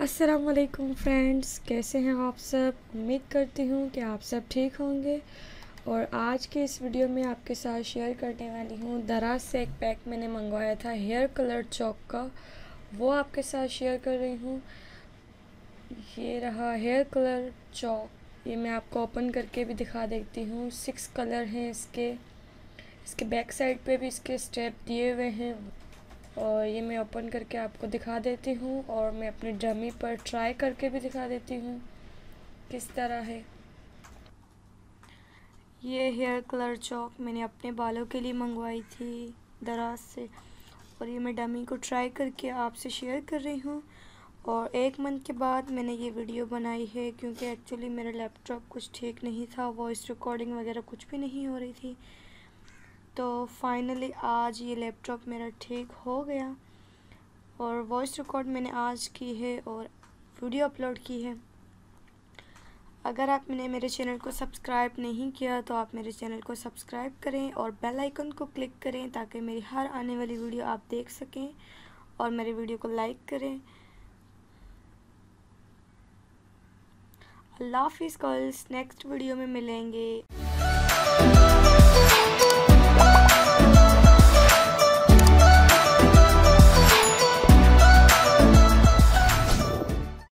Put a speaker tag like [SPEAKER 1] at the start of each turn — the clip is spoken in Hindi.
[SPEAKER 1] असलकम फ्रेंड्स कैसे हैं आप सब उम्मीद करती हूँ कि आप सब ठीक होंगे और आज के इस वीडियो में आपके साथ शेयर करने वाली हूँ दराज से एक पैक मैंने मंगवाया था हेयर कलर चौक का वो आपके साथ शेयर कर रही हूँ ये रहा हेयर कलर चौक ये मैं आपको ओपन करके भी दिखा देती हूँ सिक्स कलर हैं इसके इसके बैक साइड पे भी इसके स्टेप दिए हुए हैं और ये मैं ओपन करके आपको दिखा देती हूँ और मैं अपनी डमी पर ट्राई करके भी दिखा देती हूँ किस तरह है ये हेयर कलर चौक मैंने अपने बालों के लिए मंगवाई थी
[SPEAKER 2] दराज से और ये मैं डमी को ट्राई करके आपसे शेयर कर रही हूँ और एक मंथ के बाद मैंने ये वीडियो बनाई है क्योंकि एक्चुअली मेरा लैपटॉप कुछ ठीक नहीं था वॉइस रिकॉर्डिंग वगैरह कुछ भी नहीं हो रही थी तो फाइनली आज ये लैपटॉप मेरा ठीक हो गया और वॉइस रिकॉर्ड मैंने आज की है और वीडियो अपलोड की है अगर आपने मेरे चैनल को सब्सक्राइब नहीं किया तो आप मेरे चैनल को सब्सक्राइब करें और बेल आइकन को क्लिक करें ताकि मेरी हर आने वाली वीडियो आप देख सकें और मेरे वीडियो को लाइक करें अल्लाह हाफिज़ कॉल्स नेक्स्ट वीडियो में मिलेंगे